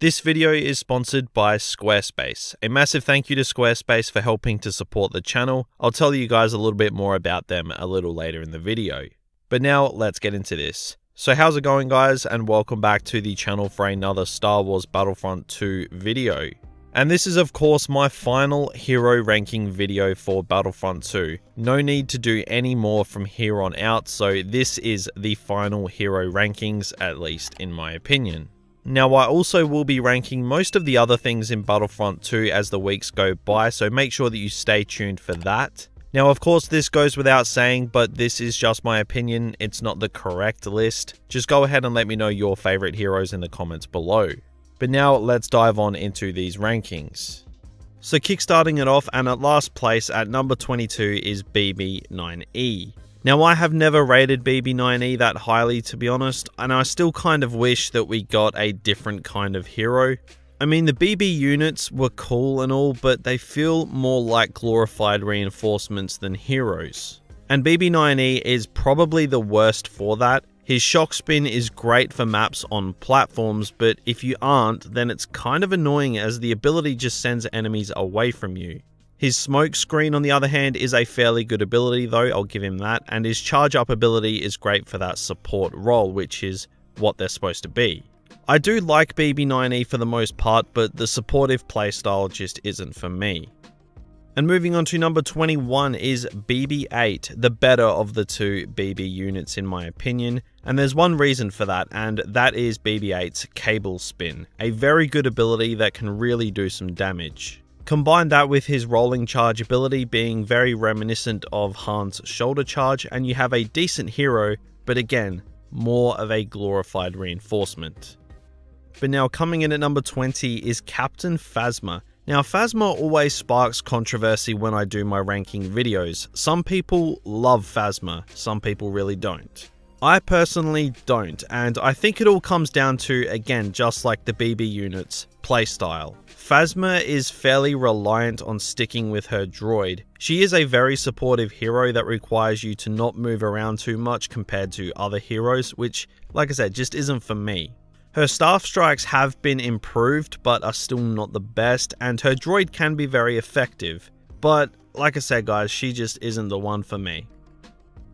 This video is sponsored by Squarespace. A massive thank you to Squarespace for helping to support the channel. I'll tell you guys a little bit more about them a little later in the video. But now let's get into this. So how's it going guys and welcome back to the channel for another Star Wars Battlefront 2 video. And this is of course my final hero ranking video for Battlefront 2. No need to do any more from here on out so this is the final hero rankings at least in my opinion. Now, I also will be ranking most of the other things in Battlefront 2 as the weeks go by, so make sure that you stay tuned for that. Now, of course, this goes without saying, but this is just my opinion. It's not the correct list. Just go ahead and let me know your favorite heroes in the comments below. But now let's dive on into these rankings. So kickstarting it off and at last place at number 22 is BB9E. Now, I have never rated BB9E that highly, to be honest, and I still kind of wish that we got a different kind of hero. I mean, the BB units were cool and all, but they feel more like glorified reinforcements than heroes. And BB9E is probably the worst for that. His shock spin is great for maps on platforms, but if you aren't, then it's kind of annoying as the ability just sends enemies away from you. His smoke screen, on the other hand, is a fairly good ability though, I'll give him that, and his charge up ability is great for that support role, which is what they're supposed to be. I do like BB9E for the most part, but the supportive playstyle just isn't for me. And moving on to number 21 is BB8, the better of the two BB units in my opinion, and there's one reason for that, and that is BB8's Cable Spin, a very good ability that can really do some damage. Combine that with his rolling charge ability being very reminiscent of Han's shoulder charge, and you have a decent hero, but again, more of a glorified reinforcement. But now coming in at number 20 is Captain Phasma. Now Phasma always sparks controversy when I do my ranking videos. Some people love Phasma, some people really don't. I personally don't, and I think it all comes down to, again, just like the BB units, playstyle. Phasma is fairly reliant on sticking with her droid. She is a very supportive hero that requires you to not move around too much compared to other heroes, which, like I said, just isn't for me. Her staff strikes have been improved, but are still not the best, and her droid can be very effective. But, like I said guys, she just isn't the one for me.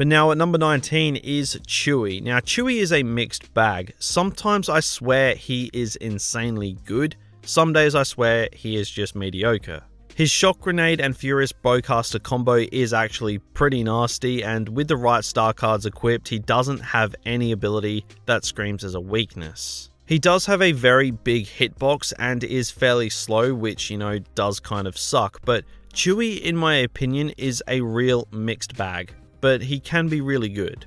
But now at number 19 is Chewy. Now Chewy is a mixed bag. Sometimes I swear he is insanely good. Some days I swear he is just mediocre. His Shock Grenade and Furious Bowcaster combo is actually pretty nasty and with the right star cards equipped he doesn't have any ability that screams as a weakness. He does have a very big hitbox and is fairly slow, which, you know, does kind of suck, but Chewy, in my opinion, is a real mixed bag but he can be really good.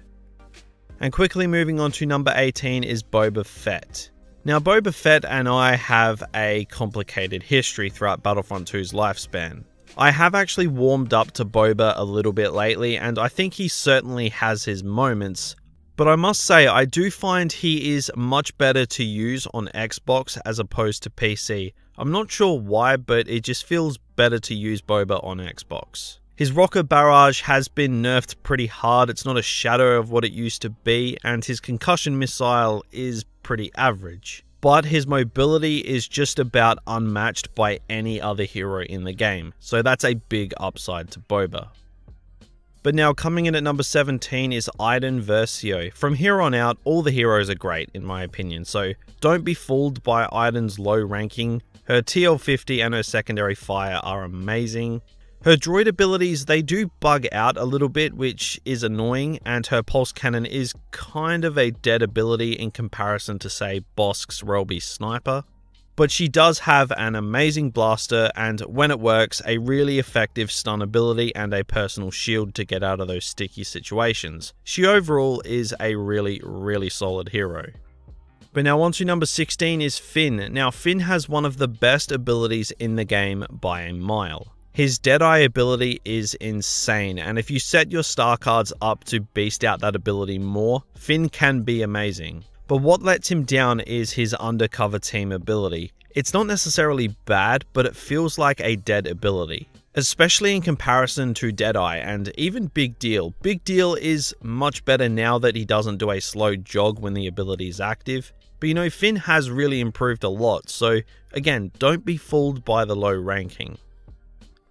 And quickly moving on to number 18 is Boba Fett. Now, Boba Fett and I have a complicated history throughout Battlefront 2's lifespan. I have actually warmed up to Boba a little bit lately, and I think he certainly has his moments, but I must say, I do find he is much better to use on Xbox as opposed to PC. I'm not sure why, but it just feels better to use Boba on Xbox. His rocker barrage has been nerfed pretty hard, it's not a shadow of what it used to be, and his concussion missile is pretty average. But his mobility is just about unmatched by any other hero in the game, so that's a big upside to Boba. But now coming in at number 17 is Iden Versio. From here on out, all the heroes are great in my opinion, so don't be fooled by Iden's low ranking. Her TL50 and her secondary fire are amazing. Her droid abilities, they do bug out a little bit, which is annoying, and her pulse cannon is kind of a dead ability in comparison to, say, Bosk's Relby Sniper. But she does have an amazing blaster, and when it works, a really effective stun ability and a personal shield to get out of those sticky situations. She overall is a really, really solid hero. But now on to number 16 is Finn. Now Finn has one of the best abilities in the game by a mile. His Deadeye ability is insane, and if you set your star cards up to beast out that ability more, Finn can be amazing. But what lets him down is his undercover team ability. It's not necessarily bad, but it feels like a dead ability. Especially in comparison to Deadeye and even Big Deal. Big Deal is much better now that he doesn't do a slow jog when the ability is active. But you know, Finn has really improved a lot, so again, don't be fooled by the low ranking.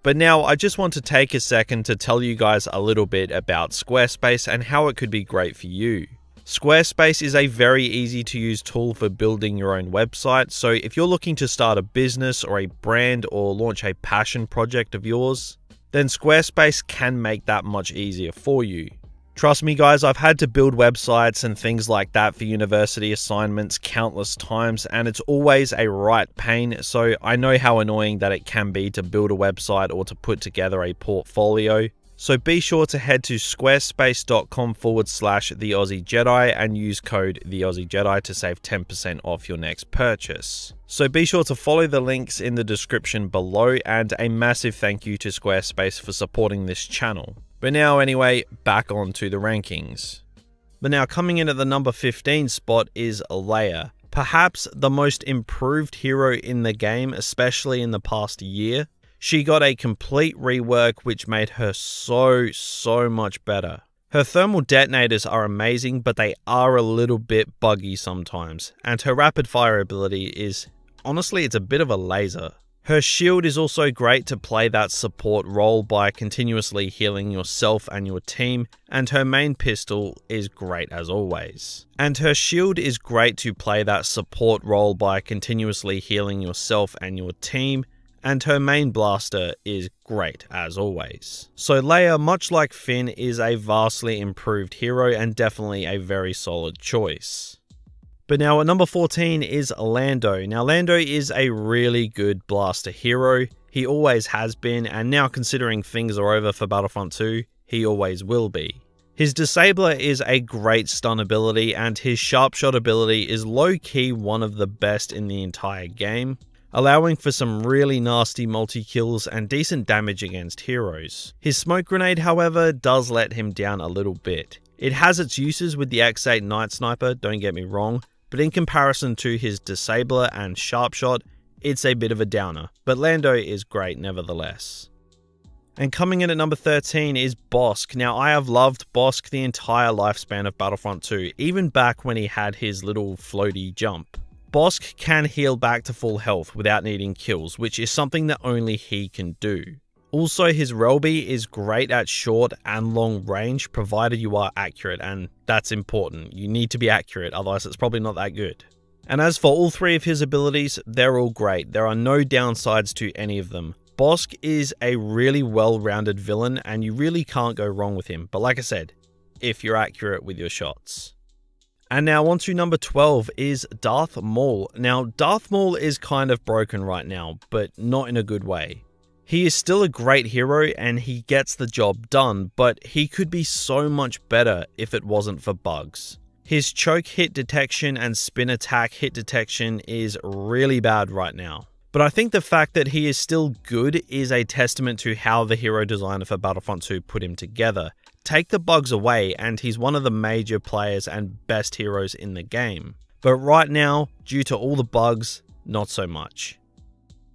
But now I just want to take a second to tell you guys a little bit about Squarespace and how it could be great for you. Squarespace is a very easy to use tool for building your own website. So if you're looking to start a business or a brand or launch a passion project of yours, then Squarespace can make that much easier for you. Trust me, guys, I've had to build websites and things like that for university assignments countless times, and it's always a right pain. So I know how annoying that it can be to build a website or to put together a portfolio. So be sure to head to squarespace.com forward slash the Aussie Jedi and use code the Aussie Jedi to save 10% off your next purchase. So be sure to follow the links in the description below and a massive thank you to Squarespace for supporting this channel. But now, anyway, back on to the rankings. But now, coming in at the number 15 spot is Leia. Perhaps the most improved hero in the game, especially in the past year. She got a complete rework which made her so, so much better. Her thermal detonators are amazing, but they are a little bit buggy sometimes, and her rapid fire ability is honestly, it's a bit of a laser. Her shield is also great to play that support role by continuously healing yourself and your team, and her main pistol is great as always. And her shield is great to play that support role by continuously healing yourself and your team, and her main blaster is great as always. So Leia, much like Finn, is a vastly improved hero and definitely a very solid choice. But now at number 14 is Lando. Now Lando is a really good blaster hero. He always has been, and now considering things are over for Battlefront 2, he always will be. His Disabler is a great stun ability, and his Sharpshot ability is low-key one of the best in the entire game, allowing for some really nasty multi-kills and decent damage against heroes. His Smoke Grenade, however, does let him down a little bit. It has its uses with the X8 Night Sniper, don't get me wrong, but in comparison to his Disabler and Sharpshot, it's a bit of a downer, but Lando is great nevertheless. And coming in at number 13 is Bosk. Now, I have loved Bosk the entire lifespan of Battlefront 2, even back when he had his little floaty jump. Bosk can heal back to full health without needing kills, which is something that only he can do. Also, his Relby is great at short and long range, provided you are accurate, and that's important. You need to be accurate, otherwise it's probably not that good. And as for all three of his abilities, they're all great. There are no downsides to any of them. Bosk is a really well-rounded villain, and you really can't go wrong with him. But like I said, if you're accurate with your shots. And now on to number 12 is Darth Maul. Now, Darth Maul is kind of broken right now, but not in a good way. He is still a great hero and he gets the job done, but he could be so much better if it wasn't for bugs. His choke hit detection and spin attack hit detection is really bad right now. But I think the fact that he is still good is a testament to how the hero designer for Battlefront 2 put him together. Take the bugs away and he's one of the major players and best heroes in the game. But right now, due to all the bugs, not so much.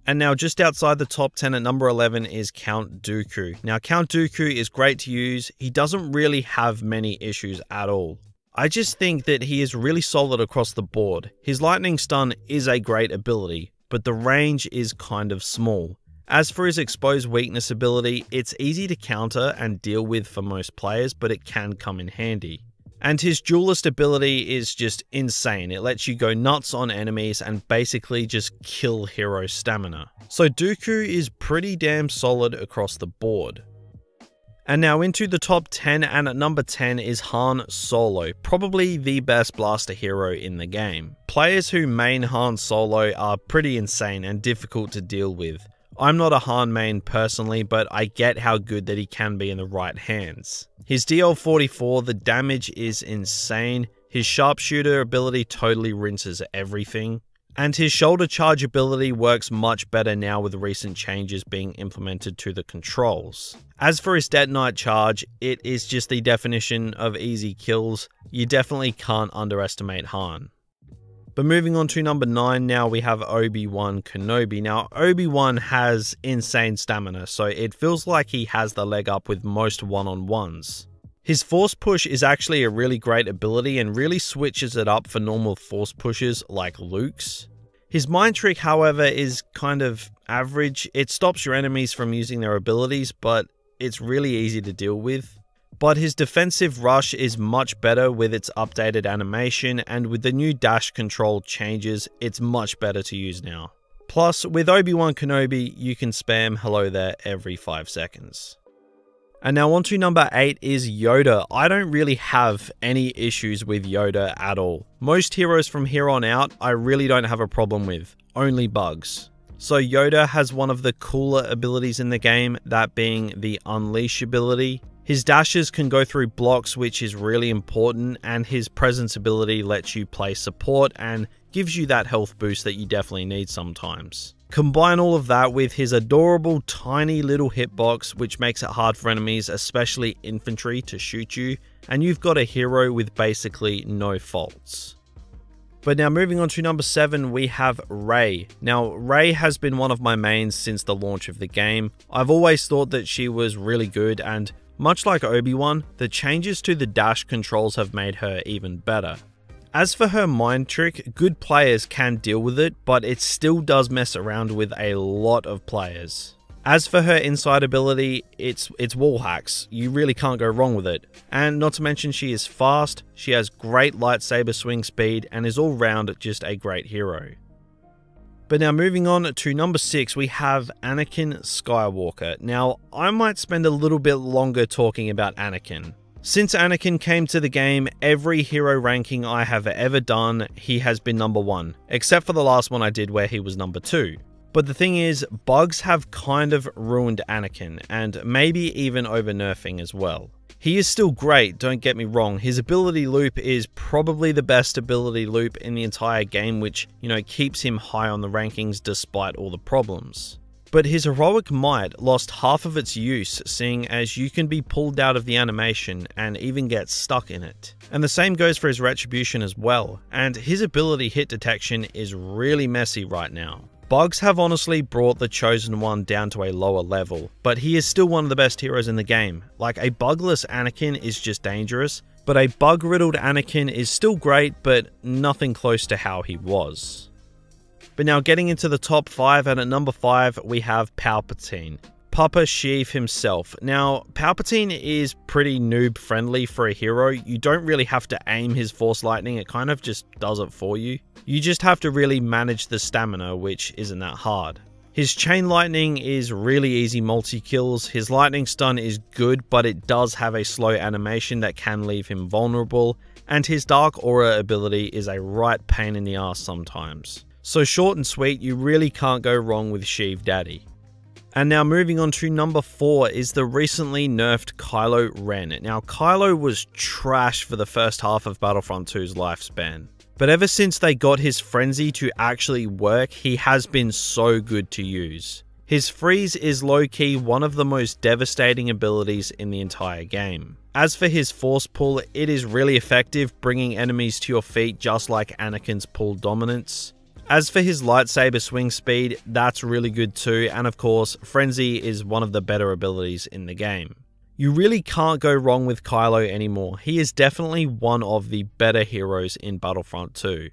And now just outside the top 10 at number 11 is Count Dooku. Now Count Dooku is great to use. He doesn't really have many issues at all. I just think that he is really solid across the board. His lightning stun is a great ability, but the range is kind of small. As for his exposed weakness ability, it's easy to counter and deal with for most players, but it can come in handy. And his duelist ability is just insane. It lets you go nuts on enemies and basically just kill hero stamina. So Dooku is pretty damn solid across the board. And now into the top 10 and at number 10 is Han Solo, probably the best blaster hero in the game. Players who main Han Solo are pretty insane and difficult to deal with. I'm not a Han main personally, but I get how good that he can be in the right hands. His DL44, the damage is insane, his sharpshooter ability totally rinses everything, and his shoulder charge ability works much better now with recent changes being implemented to the controls. As for his Detonite charge, it is just the definition of easy kills, you definitely can't underestimate Han. But moving on to number nine, now we have Obi Wan Kenobi. Now, Obi Wan has insane stamina, so it feels like he has the leg up with most one on ones. His force push is actually a really great ability and really switches it up for normal force pushes like Luke's. His mind trick, however, is kind of average. It stops your enemies from using their abilities, but it's really easy to deal with but his defensive rush is much better with its updated animation and with the new dash control changes, it's much better to use now. Plus, with Obi-Wan Kenobi, you can spam hello there every 5 seconds. And now on to number 8 is Yoda. I don't really have any issues with Yoda at all. Most heroes from here on out, I really don't have a problem with. Only bugs. So Yoda has one of the cooler abilities in the game, that being the Unleash ability. His dashes can go through blocks, which is really important, and his presence ability lets you play support and gives you that health boost that you definitely need sometimes. Combine all of that with his adorable tiny little hitbox, which makes it hard for enemies, especially infantry, to shoot you, and you've got a hero with basically no faults. But now moving on to number 7, we have Rey. Now, Rey has been one of my mains since the launch of the game. I've always thought that she was really good and much like Obi-Wan, the changes to the dash controls have made her even better. As for her mind trick, good players can deal with it, but it still does mess around with a lot of players. As for her inside ability, it's it's wall hacks. You really can't go wrong with it. And not to mention she is fast, she has great lightsaber swing speed and is all round just a great hero. But now moving on to number six, we have Anakin Skywalker. Now, I might spend a little bit longer talking about Anakin. Since Anakin came to the game, every hero ranking I have ever done, he has been number one, except for the last one I did where he was number two. But the thing is, bugs have kind of ruined Anakin, and maybe even over nerfing as well. He is still great, don't get me wrong. His ability loop is probably the best ability loop in the entire game, which, you know, keeps him high on the rankings despite all the problems. But his heroic might lost half of its use, seeing as you can be pulled out of the animation and even get stuck in it. And the same goes for his retribution as well, and his ability hit detection is really messy right now. Bugs have honestly brought the Chosen One down to a lower level, but he is still one of the best heroes in the game. Like, a bugless Anakin is just dangerous, but a bug-riddled Anakin is still great, but nothing close to how he was. But now getting into the top 5, and at number 5 we have Palpatine. Papa Sheev himself. Now, Palpatine is pretty noob friendly for a hero. You don't really have to aim his Force Lightning, it kind of just does it for you. You just have to really manage the stamina, which isn't that hard. His Chain Lightning is really easy multi-kills, his Lightning Stun is good but it does have a slow animation that can leave him vulnerable, and his Dark Aura ability is a right pain in the ass sometimes. So short and sweet, you really can't go wrong with Sheev Daddy. And now moving on to number four is the recently nerfed Kylo Ren. Now Kylo was trash for the first half of Battlefront 2's lifespan. But ever since they got his frenzy to actually work, he has been so good to use. His freeze is low key one of the most devastating abilities in the entire game. As for his force pull, it is really effective, bringing enemies to your feet just like Anakin's pull dominance. As for his lightsaber swing speed, that's really good too, and of course, Frenzy is one of the better abilities in the game. You really can't go wrong with Kylo anymore. He is definitely one of the better heroes in Battlefront 2.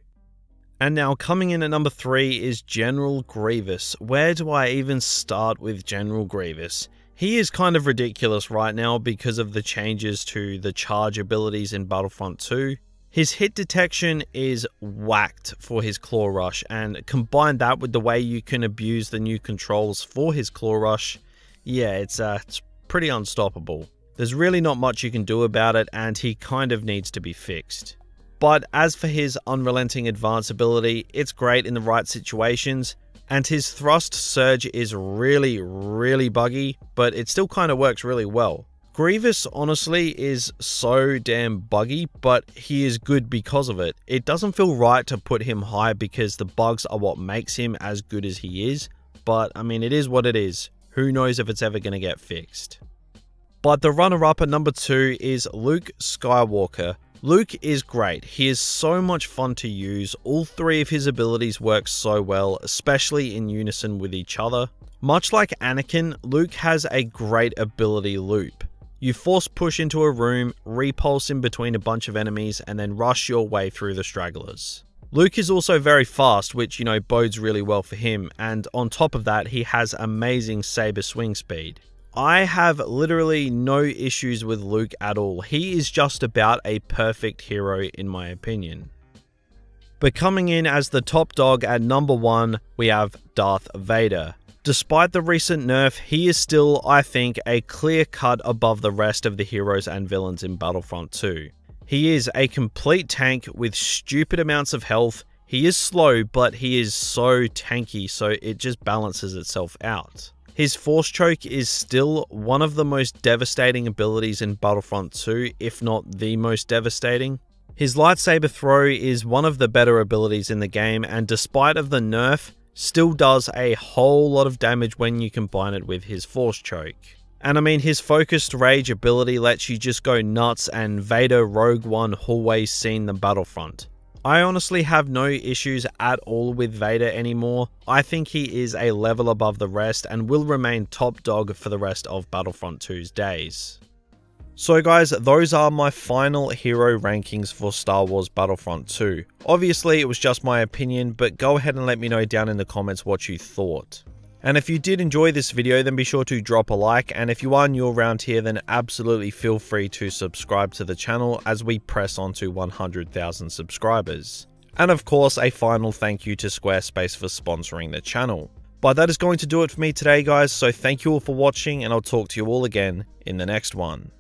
And now, coming in at number 3 is General Grievous. Where do I even start with General Grievous? He is kind of ridiculous right now because of the changes to the charge abilities in Battlefront 2. His hit detection is whacked for his Claw Rush, and combine that with the way you can abuse the new controls for his Claw Rush, yeah, it's, uh, it's pretty unstoppable. There's really not much you can do about it, and he kind of needs to be fixed. But as for his unrelenting advance ability, it's great in the right situations, and his thrust surge is really, really buggy, but it still kind of works really well. Grievous, honestly, is so damn buggy, but he is good because of it. It doesn't feel right to put him high because the bugs are what makes him as good as he is, but I mean, it is what it is. Who knows if it's ever going to get fixed? But the runner up at number two is Luke Skywalker. Luke is great. He is so much fun to use. All three of his abilities work so well, especially in unison with each other. Much like Anakin, Luke has a great ability loop. You force push into a room, repulse in between a bunch of enemies, and then rush your way through the stragglers. Luke is also very fast, which, you know, bodes really well for him, and on top of that, he has amazing saber swing speed. I have literally no issues with Luke at all. He is just about a perfect hero in my opinion. But coming in as the top dog at number one, we have Darth Vader. Despite the recent nerf, he is still, I think, a clear cut above the rest of the heroes and villains in Battlefront 2. He is a complete tank with stupid amounts of health. He is slow, but he is so tanky, so it just balances itself out. His Force Choke is still one of the most devastating abilities in Battlefront 2, if not the most devastating. His Lightsaber Throw is one of the better abilities in the game, and despite of the nerf, still does a whole lot of damage when you combine it with his Force Choke. And I mean, his Focused Rage ability lets you just go nuts and Vader Rogue One always seen the battlefront. I honestly have no issues at all with Vader anymore. I think he is a level above the rest and will remain top dog for the rest of Battlefront 2's days. So guys, those are my final hero rankings for Star Wars Battlefront 2. Obviously, it was just my opinion, but go ahead and let me know down in the comments what you thought. And if you did enjoy this video, then be sure to drop a like, and if you are new around here, then absolutely feel free to subscribe to the channel as we press on to 100,000 subscribers. And of course, a final thank you to Squarespace for sponsoring the channel. But that is going to do it for me today, guys. So thank you all for watching, and I'll talk to you all again in the next one.